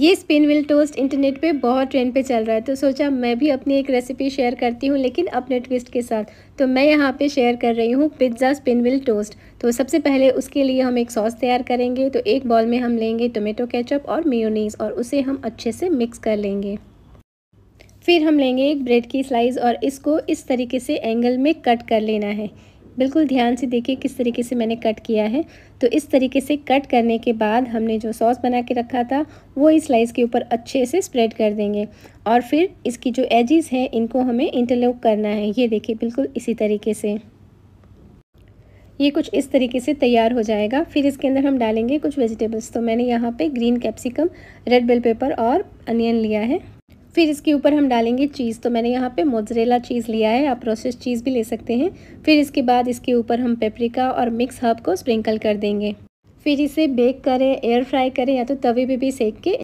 ये spin will toast internet पे बहुत ट्रेंड पे चल रहा है तो सोचा मैं भी अपनी एक रेसिपी शेयर करती हूँ लेकिन अपने ट्विस्ट के साथ तो मैं यहाँ पे शेयर कर रही हूँ पिज्ज़ा स्पिन विल टोस्ट तो सबसे पहले उसके लिए हम एक सॉस तैयार करेंगे तो एक बॉल में हम लेंगे टोमेटो केचप और मेयोनीज और उसे हम अच्छे से मिक्स कर लेंगे फिर हम लेंगे एक ब्रेड की स्लाइस और इसको इस तरीके से एंगल में कट कर लेना है बिल्कुल ध्यान से देखिए किस तरीके से मैंने कट किया है तो इस तरीके से कट करने के बाद हमने जो सॉस बना के रखा था वो इस स्लाइस के ऊपर अच्छे से स्प्रेड कर देंगे और फिर इसकी जो एजिस हैं इनको हमें इंटरलॉक करना है ये देखिए बिल्कुल इसी तरीके से ये कुछ इस तरीके से तैयार हो जाएगा फिर इसके अंदर हम डालेंगे कुछ वेजिटेबल्स तो मैंने यहाँ पे green capsicum red bell pepper और अनियन लिया है फिर इसके ऊपर हम डालेंगे चीज़ तो मैंने यहाँ पे मोजरेला चीज़ लिया है आप प्रोसेस चीज़ भी ले सकते हैं फिर इसके बाद इसके ऊपर हम पेपरिका और मिक्स हर्ब को स्प्रिंकल कर देंगे फिर इसे बेक करें एयर फ्राई करें या तो तवे पे भी सेक के